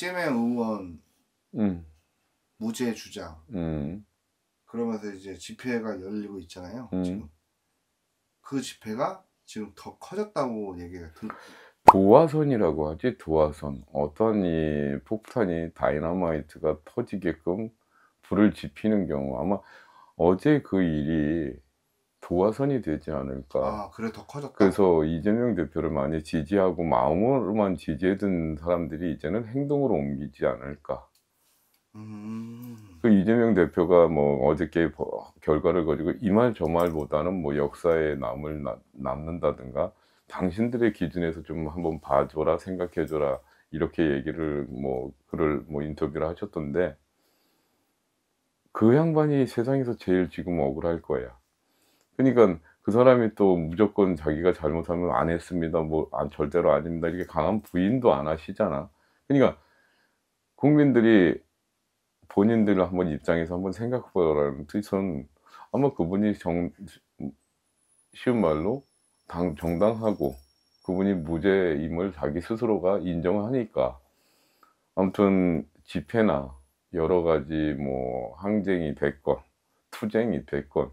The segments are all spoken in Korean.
이재명 의원 음. 무죄 주장 음. 그러면서 이제 집회가 열리고 있잖아요. 음. 지금 그 집회가 지금 더 커졌다고 얘기가 들. 도화선이라고 하지 도화선 어떤 이 폭탄이 다이너마이트가 터지게끔 불을 지피는 경우 아마 어제 그 일이 도화선이 되지 않을까. 아, 그래 더 커졌다. 그래서 이재명 대표를 많이 지지하고 마음으로만 지지해둔 사람들이 이제는 행동으로 옮기지 않을까. 음... 그 이재명 대표가 뭐 어저께 결과를 가지고 이 말 저 말보다는 뭐 역사에 남을 나, 남는다든가 당신들의 기준에서 좀 한번 봐줘라 생각해줘라 이렇게 얘기를 뭐 그를 뭐 인터뷰를 하셨던데 그 양반이 세상에서 제일 지금 억울할 거야. 그러니까 그 사람이 또 무조건 자기가 잘못하면 안 했습니다. 뭐 안, 아, 절대로 아닙니다. 이렇게 강한 부인도 안 하시잖아. 그러니까 국민들이 본인들 을 한번 입장에서 한번 생각해보라는 뜻 저는 아마 그분이 정, 쉬운 말로 당, 정당하고 그분이 무죄임을 자기 스스로가 인정하니까 아무튼 집회나 여러 가지 뭐 항쟁이 됐건 투쟁이 됐건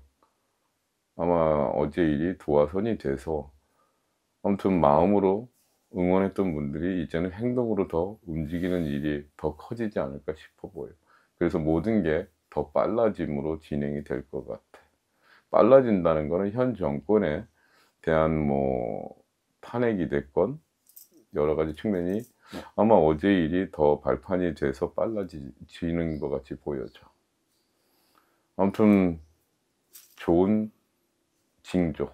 아마 어제 일이 도화선이 돼서 아무튼 마음으로 응원했던 분들이 이제는 행동으로 더 움직이는 일이 더 커지지 않을까 싶어 보여요. 그래서 모든 게 더 빨라짐으로 진행이 될 것 같아. 빨라진다는 거는 현 정권에 대한 뭐 탄핵이 됐건 여러 가지 측면이 아마 어제 일이 더 발판이 돼서 빨라지는 것 같이 보여져. 아무튼 좋은 荆州。